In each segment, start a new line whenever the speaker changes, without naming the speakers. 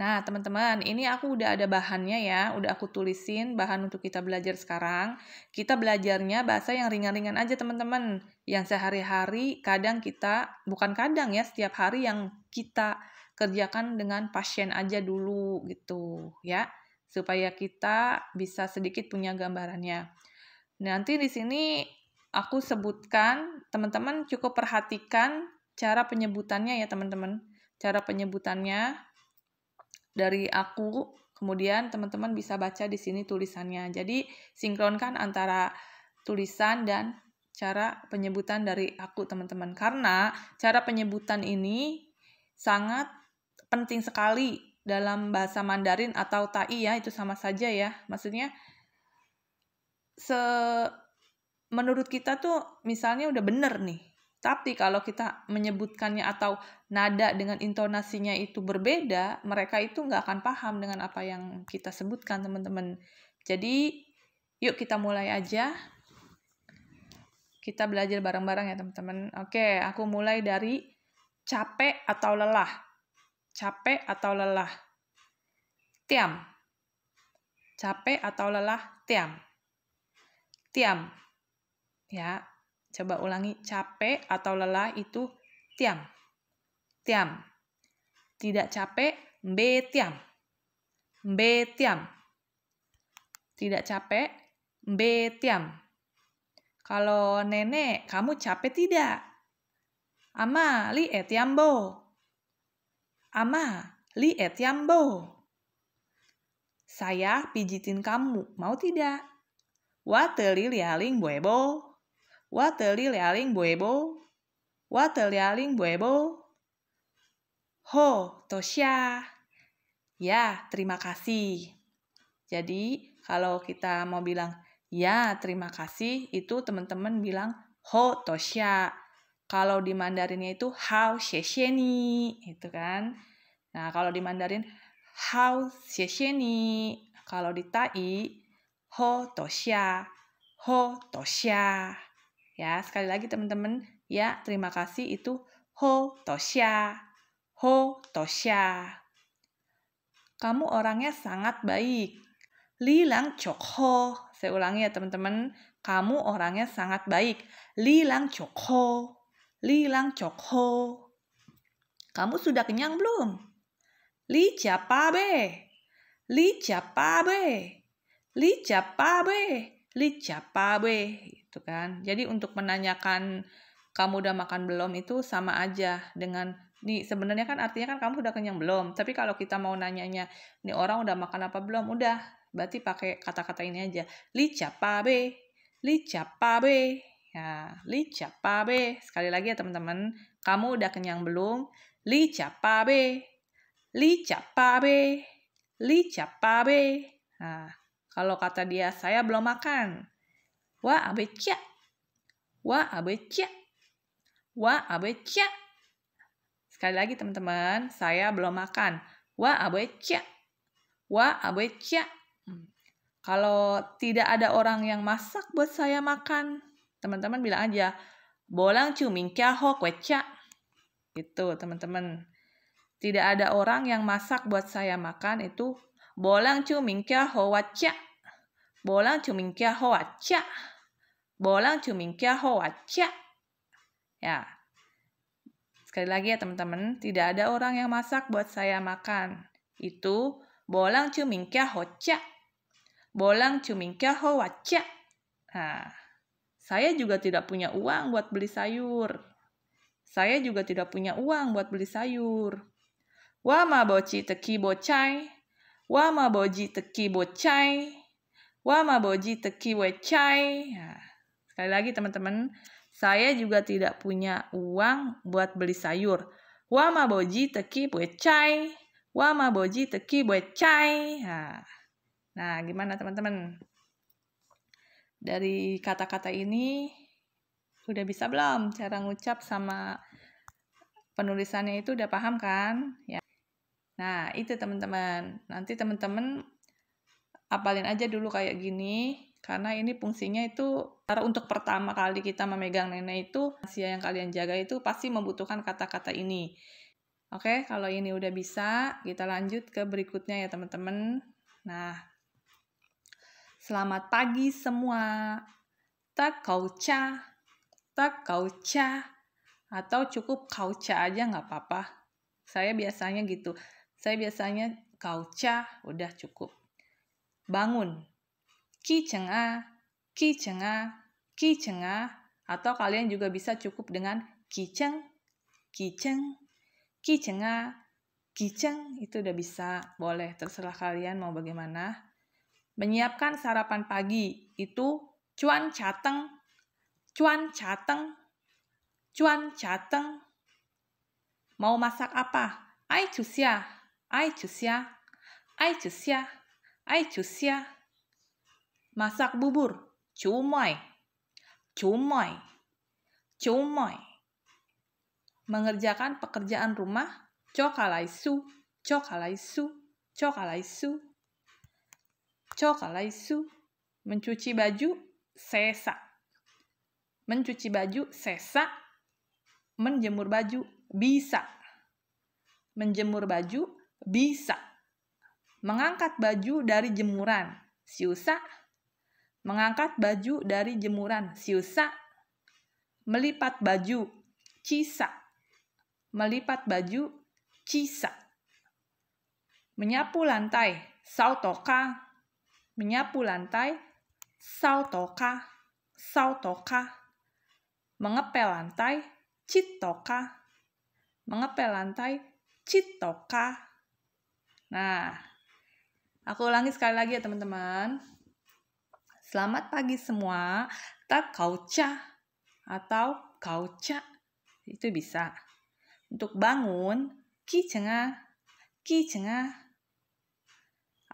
Nah, teman-teman, ini aku udah ada bahannya ya, udah aku tulisin bahan untuk kita belajar sekarang. Kita belajarnya bahasa yang ringan-ringan aja, teman-teman. Yang sehari-hari kadang kita, bukan kadang ya, setiap hari yang kita kerjakan dengan pasien aja dulu gitu ya, supaya kita bisa sedikit punya gambarannya. Nanti di sini aku sebutkan, teman-teman cukup perhatikan cara penyebutannya ya, teman-teman. Cara penyebutannya dari aku. Kemudian teman-teman bisa baca di sini tulisannya. Jadi sinkronkan antara tulisan dan cara penyebutan dari aku teman-teman karena cara penyebutan ini sangat penting sekali dalam bahasa Mandarin atau Tai ya itu sama saja ya maksudnya se menurut kita tuh misalnya udah bener nih tapi kalau kita menyebutkannya atau nada dengan intonasinya itu berbeda, mereka itu nggak akan paham dengan apa yang kita sebutkan, teman-teman. Jadi, yuk kita mulai aja. Kita belajar bareng-bareng ya, teman-teman. Oke, aku mulai dari capek atau lelah. Capek atau lelah. Tiam. Capek atau lelah, tiam. Tiam. Ya, Coba ulangi, capek atau lelah itu tiam. Tiam. Tidak capek, be tiam. Be tiam. Tidak capek, be tiam. Kalau nenek, kamu capek tidak? Ama li etiambo. Ama li etiambo. Saya pijitin kamu, mau tidak? Wa teli lialing buebo. Wateli lealing buebo. Wateli lealing buebo. Ho, tosha. Ya, terima kasih. Jadi, kalau kita mau bilang ya, terima kasih, itu teman-teman bilang ho tosha. Kalau di Mandarinnya itu hao ni, itu kan. Nah, kalau di Mandarin hao ni, Kalau di Tai ho tosha, ho tosha. Ya, sekali lagi teman-teman, ya terima kasih itu ho tosha. Ho tosha. Kamu orangnya sangat baik. Lilang cokho. Saya ulangi ya teman-teman. Kamu orangnya sangat baik. Lilang cokho. Lilang cokho. Kamu sudah kenyang belum? Li siapa be? Li siapa be? Li siapa be? Li be? gitu kan. Jadi untuk menanyakan kamu udah makan belum itu sama aja dengan nih sebenarnya kan artinya kan kamu udah kenyang belum. Tapi kalau kita mau nanyanya nih orang udah makan apa belum, udah berarti pakai kata-kata ini aja. Li capabe, li capabe. Ya, li capabe. Sekali lagi ya teman-teman, kamu udah kenyang belum? Li capabe. Li capabe. Li capabe. Nah, kalau kata dia saya belum makan, abe abe wah abe وعبتك Sekali lagi teman-teman, saya belum makan. abe abe Wa'abetya. Hmm. Kalau tidak ada orang yang masak buat saya makan, teman-teman bilang aja, bolang cuming kyaho kwecha. Itu teman-teman. Tidak ada orang yang masak buat saya makan itu bolang cuming kyaho wacha. Bolang cuming kyaho wacha bolang cuming kia ho wacha. Ya. Sekali lagi ya teman-teman, tidak ada orang yang masak buat saya makan. Itu bolang cuming kia ho cha. Bolang cuming kia ho wacha. Nah, saya juga tidak punya uang buat beli sayur. Saya juga tidak punya uang buat beli sayur. Wa ma boci teki bocai. Wa ma boji teki bocai. Wa ma boji teki wecai. Nah. Sekali lagi teman-teman, saya juga tidak punya uang buat beli sayur. Wama boji teki buat chai. wama boji teki buat chai. Nah, nah gimana teman-teman? Dari kata-kata ini udah bisa belum cara ngucap sama penulisannya itu udah paham kan? Ya. Nah, itu teman-teman. Nanti teman-teman apalin aja dulu kayak gini karena ini fungsinya itu cara untuk pertama kali kita memegang nenek itu lansia yang kalian jaga itu pasti membutuhkan kata-kata ini oke kalau ini udah bisa kita lanjut ke berikutnya ya teman-teman nah selamat pagi semua tak kauca tak kauca atau cukup kauca aja nggak apa-apa saya biasanya gitu saya biasanya kauca udah cukup bangun ki cenga, ki cenga, ki cenga, atau kalian juga bisa cukup dengan ki ceng, ki ceng, ki itu udah bisa, boleh, terserah kalian mau bagaimana. Menyiapkan sarapan pagi, itu cuan cateng, cuan cateng, cuan cateng. Mau masak apa? Ai cusia, ai cusia, ai cusia, ai cusia. Masak bubur. Cumai. Cumai. Cumai. Mengerjakan pekerjaan rumah. Cokalaisu. Cokalaisu. Cokalaisu. Cokalaisu. Mencuci baju. Sesa. Mencuci baju. Sesa. Menjemur baju. Bisa. Menjemur baju. Bisa mengangkat baju dari jemuran. Siusa Mengangkat baju dari jemuran, siusa. Melipat baju, cisa. Melipat baju, cisa. Menyapu lantai, sautoka. Menyapu lantai, sautoka. Sautoka. Mengepel lantai, citoka. Mengepel lantai, citoka. Nah, aku ulangi sekali lagi ya teman-teman. Selamat pagi semua. Tak kauca atau kauca itu bisa. Untuk bangun, ki cengah, ki cengah.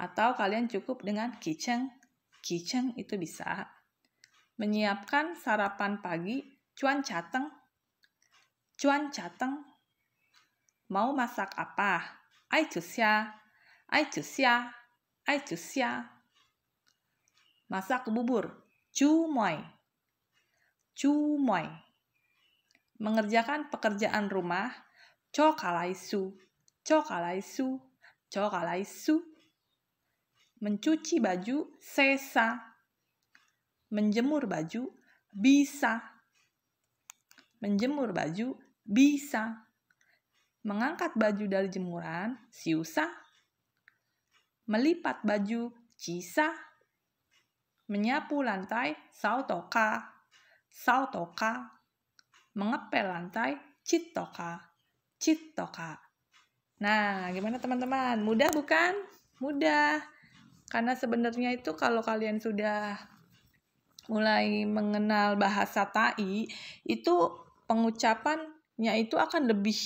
Atau kalian cukup dengan kiceng, kiceng itu bisa. Menyiapkan sarapan pagi, cuan cateng, cuan cateng. Mau masak apa? Ai cusia, ai cusia, ai cusia. Masak bubur. Cumoy. Cumoy. Mengerjakan pekerjaan rumah. Cokalaisu. Cokalaisu. Cokalaisu. Mencuci baju. Sesa. Menjemur baju. Bisa. Menjemur baju. Bisa. Mengangkat baju dari jemuran. Siusa. Melipat baju. Cisah menyapu lantai sautoka, sautoka, mengepel lantai citoka, citoka. Nah, gimana teman-teman? Mudah bukan? Mudah. Karena sebenarnya itu kalau kalian sudah mulai mengenal bahasa tai, itu pengucapannya itu akan lebih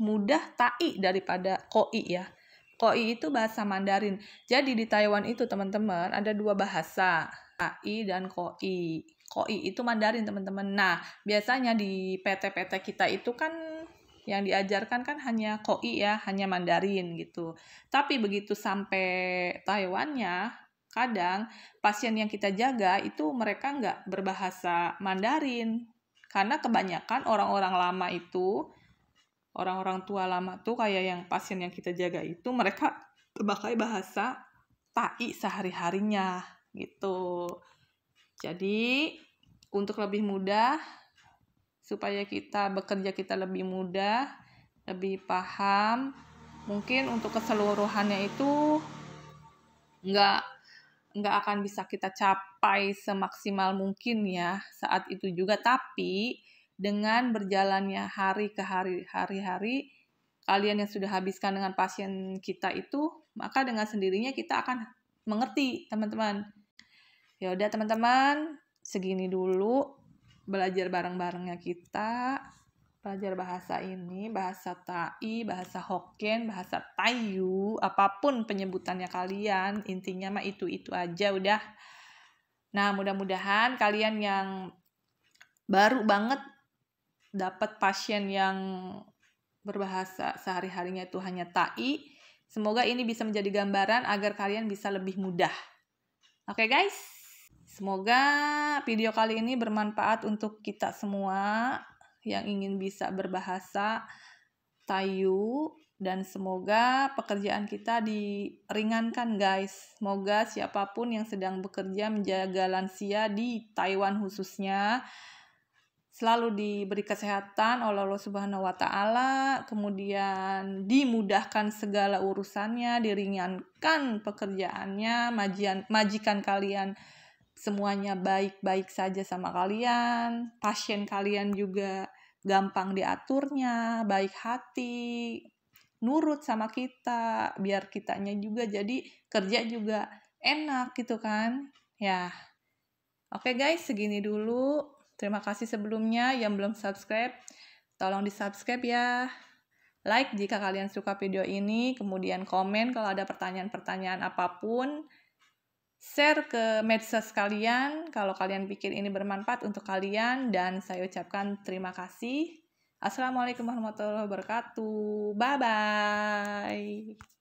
mudah tai daripada koi ya. Koi itu bahasa Mandarin. Jadi di Taiwan itu teman-teman ada dua bahasa. KI dan KOI. KOI itu Mandarin, teman-teman. Nah, biasanya di PT-PT kita itu kan yang diajarkan kan hanya KOI ya, hanya Mandarin gitu. Tapi begitu sampai Taiwannya, kadang pasien yang kita jaga itu mereka nggak berbahasa Mandarin. Karena kebanyakan orang-orang lama itu, orang-orang tua lama tuh kayak yang pasien yang kita jaga itu, mereka memakai bahasa Tai sehari-harinya gitu. Jadi untuk lebih mudah supaya kita bekerja kita lebih mudah, lebih paham. Mungkin untuk keseluruhannya itu nggak nggak akan bisa kita capai semaksimal mungkin ya saat itu juga tapi dengan berjalannya hari ke hari hari-hari kalian yang sudah habiskan dengan pasien kita itu maka dengan sendirinya kita akan mengerti teman-teman Ya udah teman-teman, segini dulu belajar bareng-barengnya kita. Belajar bahasa ini, bahasa Tai, bahasa Hokkien, bahasa Tayu, apapun penyebutannya kalian, intinya mah itu-itu aja udah. Nah, mudah-mudahan kalian yang baru banget dapat pasien yang berbahasa sehari-harinya itu hanya Tai, semoga ini bisa menjadi gambaran agar kalian bisa lebih mudah. Oke, okay, guys. Semoga video kali ini bermanfaat untuk kita semua yang ingin bisa berbahasa Tayu dan semoga pekerjaan kita diringankan guys. Semoga siapapun yang sedang bekerja menjaga lansia di Taiwan khususnya selalu diberi kesehatan oleh Allah Subhanahu wa taala, kemudian dimudahkan segala urusannya, diringankan pekerjaannya, majian, majikan kalian semuanya baik-baik saja sama kalian, pasien kalian juga gampang diaturnya, baik hati, nurut sama kita, biar kitanya juga jadi kerja juga enak gitu kan. Ya. Oke guys, segini dulu. Terima kasih sebelumnya yang belum subscribe, tolong di-subscribe ya. Like jika kalian suka video ini, kemudian komen kalau ada pertanyaan-pertanyaan apapun share ke medsos kalian kalau kalian pikir ini bermanfaat untuk kalian dan saya ucapkan terima kasih. Assalamualaikum warahmatullahi wabarakatuh. Bye bye.